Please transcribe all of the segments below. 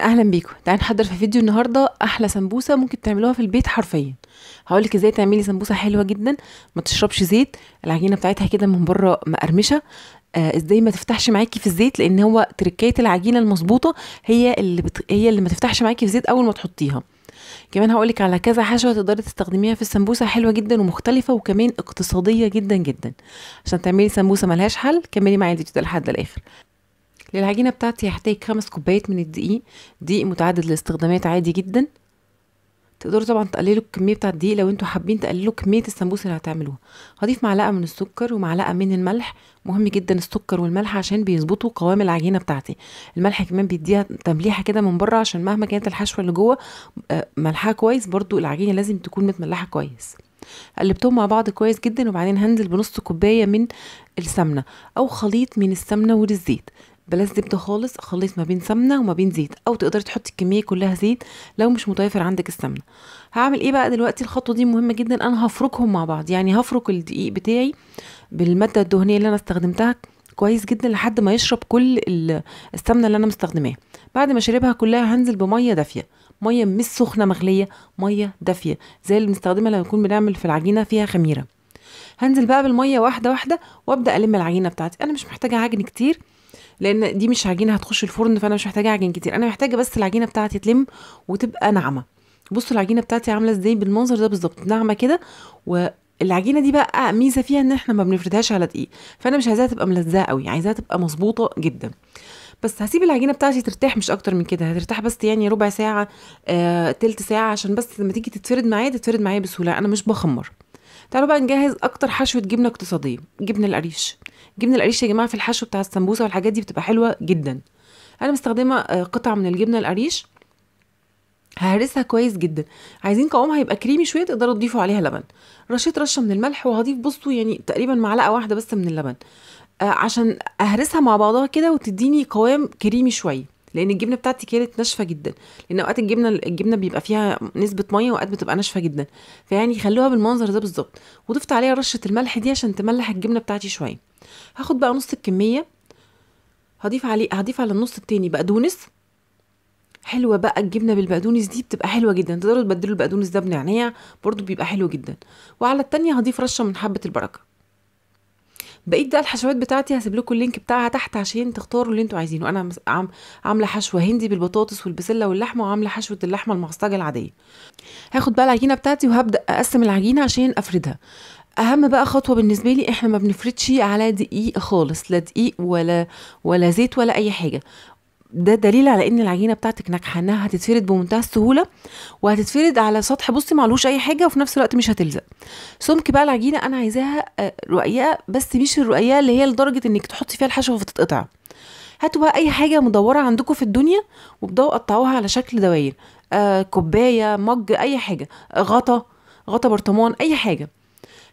اهلا بيكم تعالوا نحضر في فيديو النهارده احلى سمبوسه ممكن تعملوها في البيت حرفيا هقولك ازاي تعملي سمبوسه حلوه جدا ما تشربش زيت العجينه بتاعتها كده من بره مقرمشه آه، ازاي ما تفتحش معاكي في الزيت لان هو تركايه العجينه المظبوطه هي اللي بت... هي اللي ما تفتحش معاكي في الزيت اول ما تحطيها كمان هقولك على كذا حشوه تقدري تستخدميها في السمبوسه حلوه جدا ومختلفه وكمان اقتصاديه جدا جدا عشان تعملي سمبوسه ملهاش حل كملي معايا الفيديو لحد الاخر للعجينة بتاعتي هحتاج خمس كوبايات من الدقيق دقيق متعدد الاستخدامات عادي جدا تقدروا طبعا تقللوا الكميه بتاعه الدقيق لو انتوا حابين تقللوا كميه السمبوسه اللي هتعملوها هضيف معلقه من السكر ومعلقه من الملح مهم جدا السكر والملح عشان بيظبطوا قوام العجينه بتاعتي الملح كمان بيديها تمليحه كده من بره عشان مهما كانت الحشوه اللي جوه آه، ملحها كويس برضو العجينه لازم تكون متملحه كويس قلبتهم مع بعض كويس جدا وبعدين هنزل بنص كوبايه من السمنه او خليط من السمنه والزيت بلاش زبده خالص خليط ما بين سمنه وما بين زيت او تقدري تحطي الكميه كلها زيت لو مش متوفر عندك السمنه هعمل ايه بقى دلوقتي الخطوه دي مهمه جدا انا هفركهم مع بعض يعني هفرك الدقيق بتاعي بالماده الدهنيه اللي انا استخدمتها كويس جدا لحد ما يشرب كل السمنه اللي انا مستخدماها بعد ما شربها كلها هنزل بميه دافيه ميه مش سخنه مغليه ميه دافيه زي اللي بنستخدمها لما نكون بنعمل في العجينه فيها خميره هنزل بقى بالميه واحده واحده وابدا الم العجينه بتاعتي انا مش محتاجه عجن كتير لان دي مش عجينه هتخش الفرن فانا مش محتاجه عجين كتير انا محتاجه بس العجينه بتاعتي تلم وتبقى ناعمه بصوا العجينه بتاعتي عامله ازاي بالمنظر ده بالظبط ناعمه كده والعجينه دي بقى ميزه فيها ان احنا ما بنفردهاش على دقيق فانا مش عايزاها تبقى ملزقه قوي عايزاها تبقى مظبوطه جدا بس هسيب العجينه بتاعتي ترتاح مش اكتر من كده هترتاح بس يعني ربع ساعه آه، تلت ساعه عشان بس لما تيجي تتفرد معايا تتفرد معايا بسهوله انا مش بخمر تعالوا بقى نجهز اكتر حشوه جبنه اقتصاديه جبنه القريش جبنه القريش يا جماعه في الحشو بتاع السمبوسه والحاجات دي بتبقى حلوه جدا انا مستخدمه آه، قطعه من الجبنه القريش ههرسها كويس جدا عايزين قوامها يبقى كريمي شويه تقدروا تضيفوا عليها لبن رشيت رشه من الملح وهضيف بصوا يعني تقريبا معلقه واحده بس من اللبن آه، عشان اهرسها مع بعضها كده وتديني قوام كريمي شويه لان الجبنه بتاعتي كانت ناشفه جدا لان اوقات الجبنه الجبنه بيبقى فيها نسبه ميه واوقات بتبقى ناشفه جدا فيعني خلوها بالمنظر ده بالظبط وضفت عليها رشه الملح دي عشان تملح الجبنه بتاعتي شويه هاخد بقى نص الكميه هضيف عليه هضيف على النص التاني بقدونس حلوه بقى الجبنه بالبقدونس دي بتبقى حلوه جدا تقدروا تبدلوا البقدونس ده بنعناع برضو بيبقى حلو جدا وعلى التانية هضيف رشه من حبه البركه بقيت بقى الحشوات بتاعتي هسيب لكم اللينك بتاعها تحت عشان تختاروا اللي انتوا عايزينه انا عم عامله حشوه هندي بالبطاطس والبسله واللحمه وعامله حشوه اللحمه المعصجه العاديه هاخد بقى العجينه بتاعتي وهبدا اقسم العجينه عشان افردها اهم بقى خطوه بالنسبه لي احنا ما بنفردش على دقيق خالص لا دقيق ولا ولا زيت ولا اي حاجه ده دليل على ان العجينه بتاعتك ناجحه انها هتتفرد بمنتهى السهوله وهتتفرد على سطح بصي معلوش اي حاجه وفي نفس الوقت مش هتلزق سمك بقى العجينه انا عايزاها آه، رقيقه بس مش الرقيقه اللي هي لدرجه انك تحطي فيها الحشوه فتتقطع هاتوا بقى اي حاجه مدوره عندكم في الدنيا وابداوا قطعوها على شكل دواير آه كوبايه مج اي حاجه آه، غطا غطا برطمان اي حاجه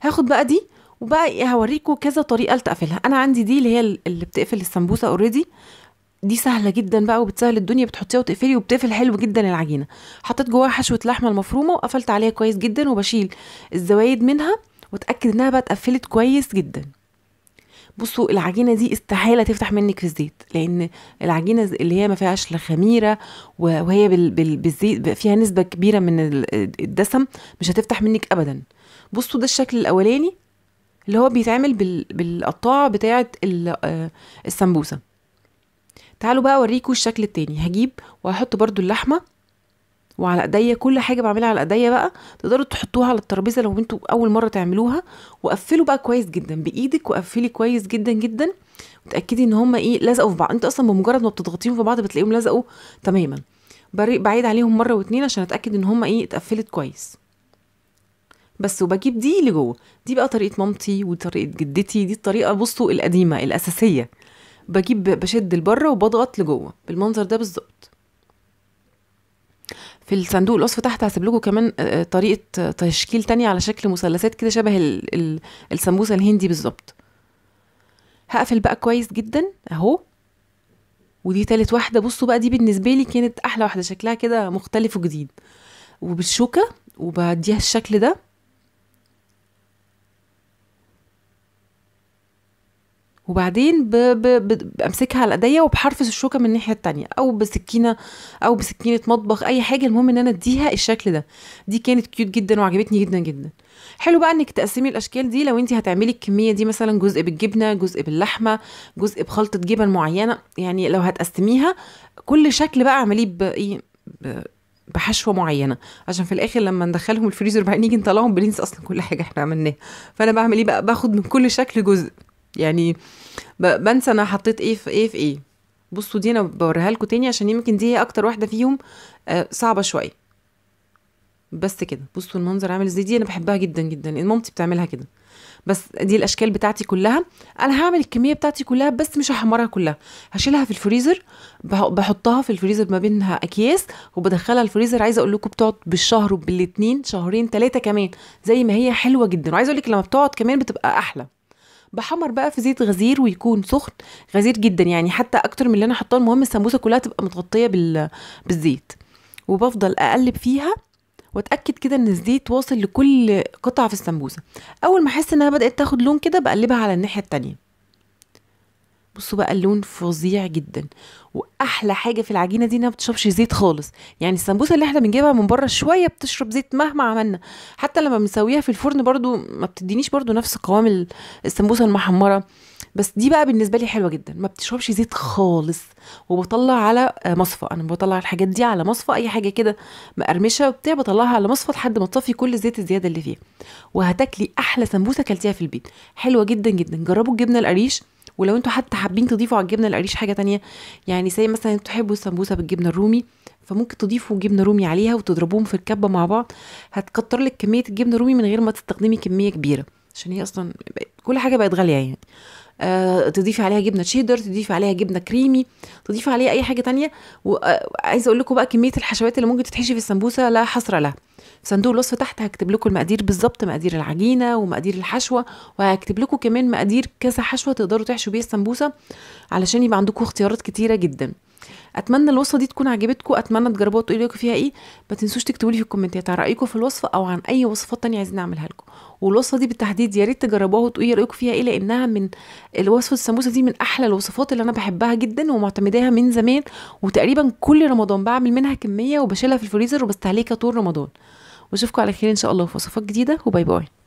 هاخد بقى دي وبقى هوريكم كذا طريقه لتقفلها انا عندي دي اللي هي اللي بتقفل السمبوسه اوريدي دي سهله جدا بقى وبتسهل الدنيا بتحطيها وتقفلي وبتقفل حلو جدا العجينه حطيت جواها حشوه لحمه المفرومه وقفلت عليها كويس جدا وبشيل الزوايد منها واتاكد انها بقى اتقفلت كويس جدا بصوا العجينه دي استحاله تفتح منك في الزيت لان العجينه اللي هي ما فيهاش لا خميره وهي بالزيت فيها نسبه كبيره من الدسم مش هتفتح منك ابدا بصوا ده الشكل الاولاني اللي هو بيتعمل بالقطاعه بتاعه آه، السمبوسه تعالوا بقى اوريكم الشكل التاني هجيب وهحط برضو اللحمه وعلى ايديا كل حاجه بعملها على ايديا بقى تقدروا تحطوها على الترابيزه لو انتوا اول مره تعملوها وقفلوا بقى كويس جدا بايدك وقفلي كويس جدا جدا وتاكدي ان هما ايه لزقوا في بعض انت اصلا بمجرد ما بتضغطيهم في بعض بتلاقيهم لزقوا تماما بعيد عليهم مره واتنين عشان اتاكد ان هما ايه اتقفلت كويس بس وبجيب دي لجوه دي بقى طريقه مامتي وطريقه جدتي دي الطريقه بصوا القديمه الاساسيه بجيب بشد لبره وبضغط لجوه بالمنظر ده بالظبط في الصندوق الوصف تحت هسيب لكم كمان آه، آه، طريقه آه، تشكيل تانية على شكل مثلثات كده شبه السمبوسه الهندي بالظبط هقفل بقى كويس جدا اهو ودي تالت واحده بصوا بقى دي بالنسبه لي كانت احلى واحده شكلها كده مختلف وجديد وبالشوكه وبديها الشكل ده وبعدين ب... ب... بمسكها على ايديا وبحرفس الشوكه من الناحيه التانية او بسكينه او بسكينه مطبخ اي حاجه المهم ان انا اديها الشكل ده دي كانت كيوت جدا وعجبتني جدا جدا حلو بقى انك تقسمي الاشكال دي لو انت هتعملي الكميه دي مثلا جزء بالجبنه جزء باللحمه جزء بخلطه جبن معينه يعني لو هتقسميها كل شكل بقى اعمليه بايه بحشوه معينه عشان في الاخر لما ندخلهم الفريزر بقى نيجي نطلعهم بننسى اصلا كل حاجه احنا عملناها فانا بعمل ايه بقى باخد من كل شكل جزء يعني بنسى انا حطيت ايه في ايه في ايه بصوا دي انا بوريها لكم تاني عشان يمكن دي هي اكتر واحده فيهم آه، صعبه شويه بس كده بصوا المنظر عامل ازاي دي انا بحبها جدا جدا مامتي بتعملها كده بس دي الاشكال بتاعتي كلها انا هعمل الكميه بتاعتي كلها بس مش هحمرها كلها هشيلها في الفريزر بحطها في الفريزر ما بينها اكياس وبدخلها الفريزر عايزه اقول لكم بتقعد بالشهر وبالاثنين شهرين ثلاثه كمان زي ما هي حلوه جدا وعايزه اقول لك لما بتقعد كمان بتبقى احلى بحمر بقى في زيت غزير ويكون سخن غزير جدا يعني حتى اكتر من اللي انا حطاه المهم السمبوسه كلها تبقى متغطيه بال... بالزيت وبفضل اقلب فيها واتاكد كده ان الزيت واصل لكل قطعه في السمبوسه اول ما احس انها بدات تاخد لون كده بقلبها على الناحيه التانيه بصوا بقى اللون فظيع جدا واحلى حاجه في العجينه دي انها ما بتشربش زيت خالص يعني السمبوسه اللي احنا بنجيبها من بره شويه بتشرب زيت مهما عملنا حتى لما بنسويها في الفرن برضو ما بتدينيش برضو نفس قوام السمبوسه المحمره بس دي بقى بالنسبه لي حلوه جدا ما بتشربش زيت خالص وبطلع على مصفى انا بطلع الحاجات دي على مصفى اي حاجه كده مقرمشه وبتاع بطلعها على مصفى لحد ما تصفي كل الزيت الزياده اللي فيها وهتاكلي احلى سمبوسه اكلتيها في البيت حلوه جدا جدا جربوا الجبنه القريش ولو انتوا حتى حابين تضيفوا على الجبنه القريش حاجه تانية يعني زي مثلا انتوا تحبوا السمبوسه بالجبنه الرومي فممكن تضيفوا جبنه رومي عليها وتضربوهم في الكبه مع بعض هتكتر لك كميه الجبنه الرومي من غير ما تستخدمي كميه كبيره عشان هي اصلا كل حاجه بقت غاليه يعني آه، تضيفي عليها جبنه شيدر تضيفي عليها جبنه كريمي تضيفي عليها اي حاجه تانية وعايزه آه، اقول لكم بقى كميه الحشوات اللي ممكن تتحشي في السمبوسه لا حصر لها في صندوق الوصف تحت هكتب لكم المقادير بالظبط مقادير العجينه ومقادير الحشوه وهكتب لكم كمان مقادير كذا حشوه تقدروا تحشوا بيها السمبوسه علشان يبقى عندكم اختيارات كتيره جدا اتمنى الوصفه دي تكون عجبتكم اتمنى تجربوها وتقولوا لكم فيها ايه ما تنسوش تكتبوا لي في الكومنتات عن رايكم في الوصفه او عن اي وصفات تانية عايزين نعملها لكم والوصفه دي بالتحديد يا ريت تجربوها وتقولي رايكم فيها ايه لانها من الوصفه السموسه دي من احلى الوصفات اللي انا بحبها جدا ومعتمداها من زمان وتقريبا كل رمضان بعمل منها كميه وبشيلها في الفريزر وبستهلكها طول رمضان واشوفكم على خير ان شاء الله في وصفات جديده وباي باي